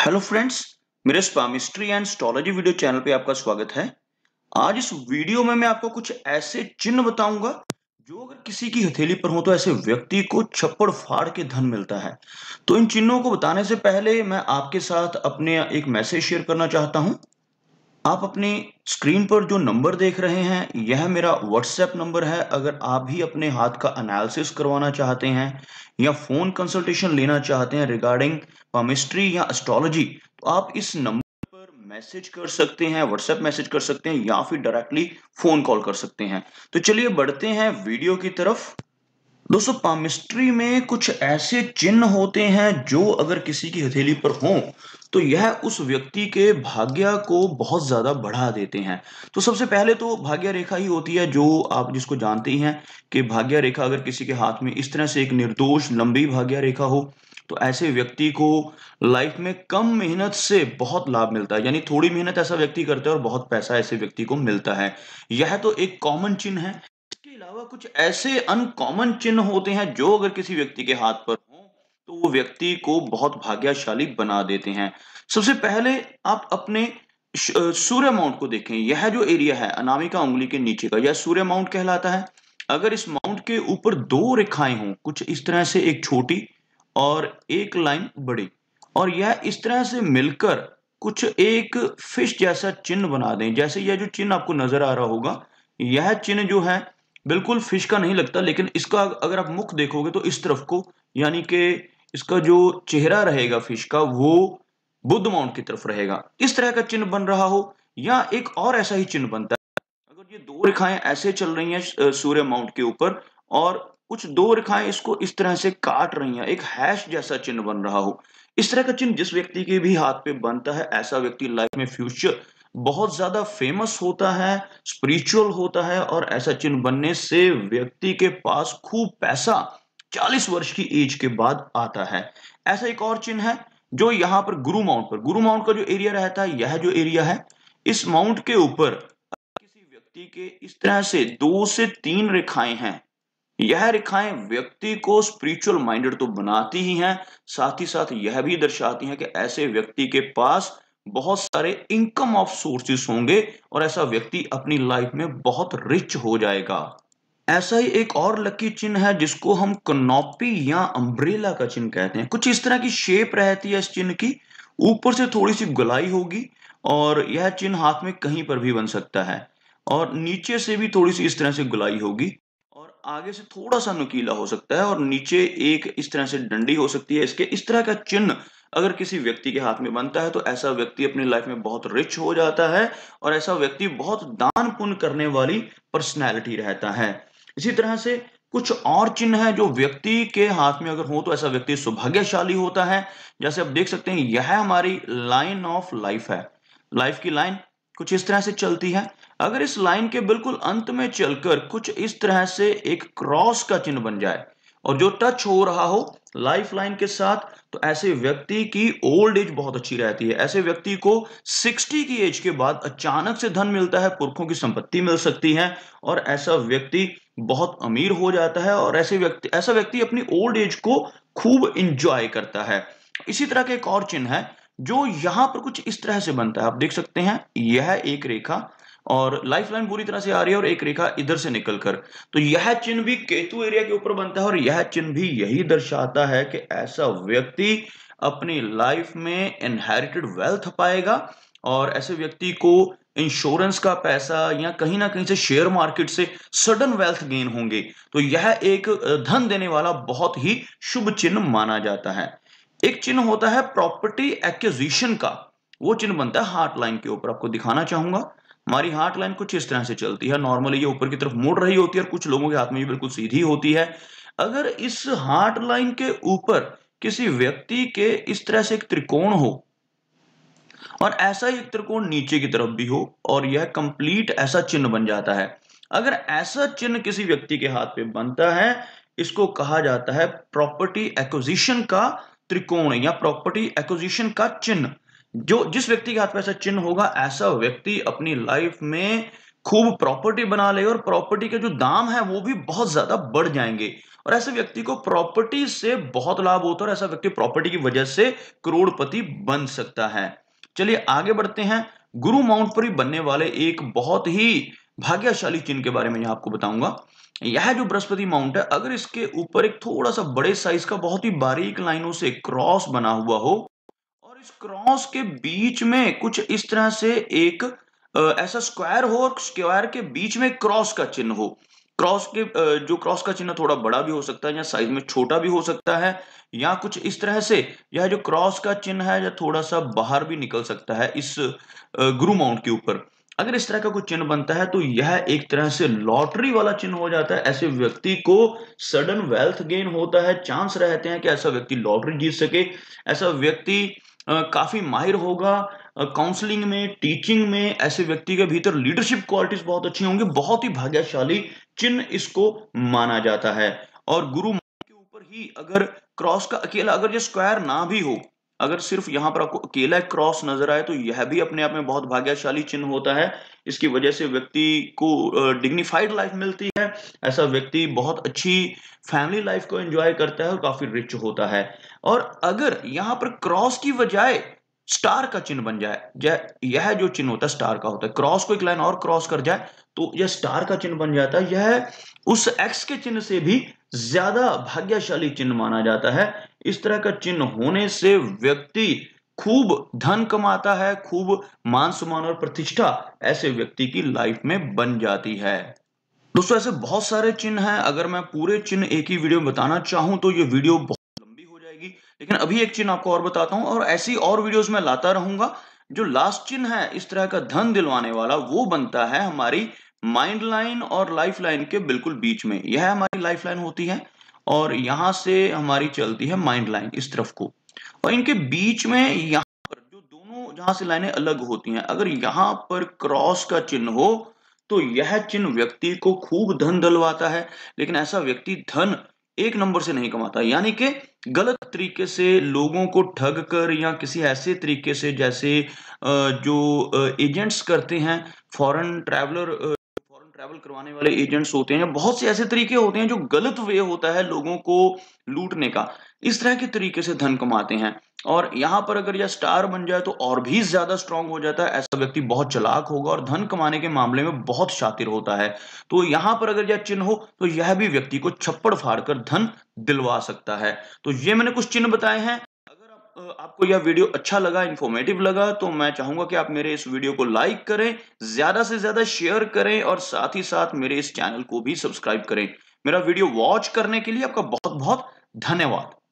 hello friends मेरे palmistry and astrology video channel पे आपका स्वागत है आज इस वीडियो में मैं आपको कुछ ऐसे चिन्ह बताऊंगा जो अगर किसी की हथेली पर हो तो ऐसे व्यक्ति को छप्पड़ फाड़ के धन मिलता है तो इन चिन्हों को बताने से पहले मैं आपके साथ अपने एक मैसेज शेयर करना चाहता हूं आप अपने स्क्रीन पर जो नंबर देख रहे हैं यह मेरा व्हाट्सएप नंबर है अगर आप भी अपने हाथ का एनालिसिस करवाना चाहते हैं या फ़ोन कंसल्टेशन लेना चाहते हैं रिगार्डिंग पमिस्ट्री या एस्ट्रोलॉजी तो आप इस नंबर पर मैसेज कर सकते हैं व्हाट्सएप मैसेज कर सकते हैं या फिर डायरेक्टली फ़ोन कॉल कर सकते हैं तो चलिए बढ़ते हैं वीडियो की तरफ दोस्तों पामिस्ट्री में कुछ ऐसे चिन्ह होते हैं जो अगर किसी की हथेली पर हों तो यह उस व्यक्ति के भाग्य को बहुत ज़्यादा बढ़ा देते हैं तो सबसे पहले तो भाग्य रेखा ही होती है जो आप जिसको जानते ही हैं कि भाग्य रेखा अगर किसी के हाथ में इस तरह से एक निर्दोष लंबी भाग्य रेखा हो तो ऐसे व्यक्ति को लाइफ में कम मेहनत से बहुत लाभ मिलता है यानी थोड़ी मेहनत ऐसा व्यक्ति करता है और बहुत पैसा ऐसे व्यक्ति को मिलता है यह तो एक कॉमन चिन्ह है अलावा कुछ ऐसे अनकॉमन चिन्ह होते हैं जो अगर किसी व्यक्ति के हाथ पर हो तो वो व्यक्ति को बहुत भाग्यशाली बना देते हैं सबसे पहले आप अपने सूर्य माउंट को देखें यह जो एरिया है अनामिका उंगली के नीचे का यह सूर्य माउंट कहलाता है अगर इस माउंट के ऊपर दो रेखाएं हों कुछ इस तरह से एक छोटी और एक लाइन बड़ी और यह इस तरह से मिलकर कुछ एक फिश जैसा चिन्ह बना दें जैसे यह जो चिन्ह आपको नजर आ रहा होगा यह चिन्ह जो है बिल्कुल फिश का नहीं लगता लेकिन इसका अगर आप मुख देखोगे तो इस तरफ को यानी कि इसका जो चेहरा रहेगा फिश का वो बुद्ध माउंट की तरफ रहेगा इस तरह का चिन्ह बन रहा हो या एक और ऐसा ही चिन्ह बनता है अगर ये दो रेखाएं ऐसे चल रही हैं सूर्य माउंट के ऊपर और कुछ दो रेखाएं इसको इस तरह से काट रही हैं एक हैश जैसा चिन्ह बन रहा हो इस तरह का चिन्ह जिस व्यक्ति के भी हाथ पे बनता है ऐसा व्यक्ति लाइफ में फ्यूचर बहुत ज्यादा फेमस होता है स्पिरिचुअल होता है और ऐसा चिन्ह बनने से व्यक्ति के पास खूब पैसा 40 वर्ष की एज के बाद आता है ऐसा एक और चिन्ह है जो यहाँ पर गुरु माउंट पर गुरु माउंट का जो एरिया रहता है यह जो एरिया है इस माउंट के ऊपर किसी व्यक्ति के इस तरह से दो से तीन रेखाएं हैं यह रेखाएं व्यक्ति को स्पिरिचुअल माइंडेड तो बनाती ही हैं साथ ही साथ यह भी दर्शाती हैं कि ऐसे व्यक्ति के पास बहुत सारे इनकम ऑफ सोर्सेस होंगे और ऐसा व्यक्ति अपनी लाइफ में बहुत रिच हो जाएगा ऐसा ही एक और लकी चिन्ह है जिसको हम कनोपी या अम्ब्रेला का चिन्ह कहते हैं कुछ इस तरह की शेप रहती है इस चिन्ह की ऊपर से थोड़ी सी गलाई होगी और यह चिन्ह हाथ में कहीं पर भी बन सकता है और नीचे से भी थोड़ी सी इस तरह से गुलाई होगी और आगे से थोड़ा सा नुकीला हो सकता है और नीचे एक इस तरह से डंडी हो सकती है इसके इस तरह का चिन्ह अगर किसी व्यक्ति के हाथ में बनता है तो ऐसा व्यक्ति अपनी लाइफ में बहुत रिच हो जाता है और ऐसा व्यक्ति बहुत दान पुण्य करने वाली पर्सनैलिटी रहता है इसी तरह से कुछ और चिन्ह है जो व्यक्ति के हाथ में अगर हो तो ऐसा व्यक्ति सौभाग्यशाली होता है जैसे आप देख सकते हैं यह हमारी लाइन ऑफ लाइफ है लाइफ की लाइन कुछ इस तरह से चलती है अगर इस लाइन के बिल्कुल अंत में चलकर कुछ इस तरह से एक क्रॉस का चिन्ह बन जाए और जो टच हो रहा हो लाइफ लाइन के साथ तो ऐसे व्यक्ति की ओल्ड एज बहुत अच्छी रहती है ऐसे व्यक्ति को 60 की एज के बाद अचानक से धन मिलता है पुरखों की संपत्ति मिल सकती है और ऐसा व्यक्ति बहुत अमीर हो जाता है और ऐसे व्यक्ति ऐसा व्यक्ति अपनी ओल्ड एज को खूब इंजॉय करता है इसी तरह का एक और चिन्ह है जो यहां पर कुछ इस तरह से बनता है आप देख सकते हैं यह एक रेखा और लाइफ लाइन बुरी तरह से आ रही है और एक रेखा इधर से निकल कर तो यह चिन्ह भी केतु एरिया के ऊपर बनता है और यह चिन्ह भी यही दर्शाता है कि ऐसा व्यक्ति अपनी लाइफ में इनहेरिटेड वेल्थ पाएगा और ऐसे व्यक्ति को इंश्योरेंस का पैसा या कहीं ना कहीं से शेयर मार्केट से सडन वेल्थ गेन होंगे तो यह एक धन देने वाला बहुत ही शुभ चिन्ह माना जाता है एक चिन्ह होता है प्रॉपर्टी एक्विजिशन का वो चिन्ह बनता है हार्ट लाइन के ऊपर आपको दिखाना चाहूंगा हमारी हार्ट लाइन कुछ इस तरह से चलती है नॉर्मली ये ऊपर की तरफ मुड़ रही होती है और कुछ लोगों के हाथ में ये बिल्कुल सीधी होती है अगर इस हार्ट लाइन के ऊपर किसी व्यक्ति के इस तरह से एक त्रिकोण हो और ऐसा ही एक त्रिकोण नीचे की तरफ भी हो और यह कंप्लीट ऐसा चिन्ह बन जाता है अगर ऐसा चिन्ह किसी व्यक्ति के हाथ पे बनता है इसको कहा जाता है प्रॉपर्टी एक्विजिशन का त्रिकोण या प्रॉपर्टी एक्विजिशन का चिन्ह जो जिस व्यक्ति के हाथ में ऐसा चिन्ह होगा ऐसा व्यक्ति अपनी लाइफ में खूब प्रॉपर्टी बना लेगा और प्रॉपर्टी के जो दाम है वो भी बहुत ज्यादा बढ़ जाएंगे और ऐसे व्यक्ति को प्रॉपर्टी से बहुत लाभ होता है और ऐसा व्यक्ति प्रॉपर्टी की वजह से करोड़पति बन सकता है चलिए आगे बढ़ते हैं गुरु माउंट पर ही बनने वाले एक बहुत ही भाग्यशाली चिन्ह के बारे में यहां आपको बताऊंगा यह जो बृहस्पति माउंट है अगर इसके ऊपर एक थोड़ा सा बड़े साइज का बहुत ही बारीक लाइनों से क्रॉस बना हुआ हो क्रॉस के बीच में कुछ इस तरह से एक ऐसा स्क्वायर हो और स्क्वायर के बीच में क्रॉस का चिन्ह हो क्रॉस के जो क्रॉस का चिन्ह थोड़ा बड़ा भी हो सकता है या साइज में छोटा भी हो सकता है या कुछ इस तरह से यह जो क्रॉस का चिन्ह है या थोड़ा सा बाहर भी निकल सकता है इस गुरु माउंट के ऊपर अगर इस तरह का कोई चिन्ह बनता है तो यह एक तरह से लॉटरी वाला चिन्ह हो जाता है ऐसे व्यक्ति को सडन वेल्थ गेन होता है चांस रहते हैं कि ऐसा व्यक्ति लॉटरी जीत सके ऐसा व्यक्ति काफ़ी माहिर होगा काउंसलिंग में टीचिंग में ऐसे व्यक्ति के भीतर लीडरशिप क्वालिटीज बहुत अच्छी होंगी बहुत ही भाग्यशाली चिन्ह इसको माना जाता है और गुरु के ऊपर ही अगर क्रॉस का अकेला अगर ये स्क्वायर ना भी हो अगर सिर्फ यहां पर आपको अकेला क्रॉस नजर आए तो यह भी अपने आप में बहुत भाग्यशाली चिन्ह होता है इसकी वजह से व्यक्ति को डिग्निफाइड लाइफ मिलती है ऐसा व्यक्ति बहुत अच्छी फैमिली लाइफ को एंजॉय करता है और काफी रिच होता है और अगर यहां पर क्रॉस की बजाय स्टार का चिन्ह बन जाए यह जो चिन्ह होता है स्टार का होता है क्रॉस को एक लाइन और क्रॉस कर जाए तो यह स्टार का चिन्ह बन जाता है यह उस एक्स के चिन्ह से भी ज्यादा भाग्यशाली चिन्ह माना जाता है इस तरह का चिन्ह होने से व्यक्ति खूब धन कमाता है खूब मान सम्मान और प्रतिष्ठा ऐसे व्यक्ति की लाइफ में बन जाती है दोस्तों ऐसे बहुत सारे चिन्ह हैं अगर मैं पूरे चिन्ह एक ही वीडियो में बताना चाहूं तो ये वीडियो लेकिन अभी एक चिन्ह आपको और बताता हूं और ऐसी और वीडियोस में लाता रहूंगा जो लास्ट चिन्ह है इस तरह का धन दिलवाने वाला वो बनता है हमारी माइंड लाइन और लाइफ लाइन के बिल्कुल बीच में यह हमारी लाइफ लाइन होती है और यहां से हमारी चलती है माइंड लाइन इस तरफ को और इनके बीच में यहां पर जो दोनों जहां से लाइनें अलग होती हैं अगर यहां पर क्रॉस का चिन्ह हो तो यह चिन्ह व्यक्ति को खूब धन दलवाता है लेकिन ऐसा व्यक्ति धन एक नंबर से नहीं कमाता यानी कि गलत तरीके से लोगों को ठग कर या किसी ऐसे तरीके से जैसे जो एजेंट्स करते हैं फॉरेन ट्रैवलर ट्रैवल करवाने वाले एजेंट्स होते हैं बहुत से ऐसे तरीके होते हैं जो गलत वे होता है लोगों को लूटने का इस तरह के तरीके से धन कमाते हैं और यहाँ पर अगर यह स्टार बन जाए तो और भी ज्यादा स्ट्रांग हो जाता है ऐसा व्यक्ति बहुत चलाक होगा और धन कमाने के मामले में बहुत शातिर होता है तो यहाँ पर अगर यह चिन्ह हो तो यह भी व्यक्ति को छप्पड़ फाड़ धन दिलवा सकता है तो ये मैंने कुछ चिन्ह बताए हैं आपको यह वीडियो अच्छा लगा इन्फॉर्मेटिव लगा तो मैं चाहूंगा कि आप मेरे इस वीडियो को लाइक करें ज्यादा से ज्यादा शेयर करें और साथ ही साथ मेरे इस चैनल को भी सब्सक्राइब करें मेरा वीडियो वॉच करने के लिए आपका बहुत बहुत धन्यवाद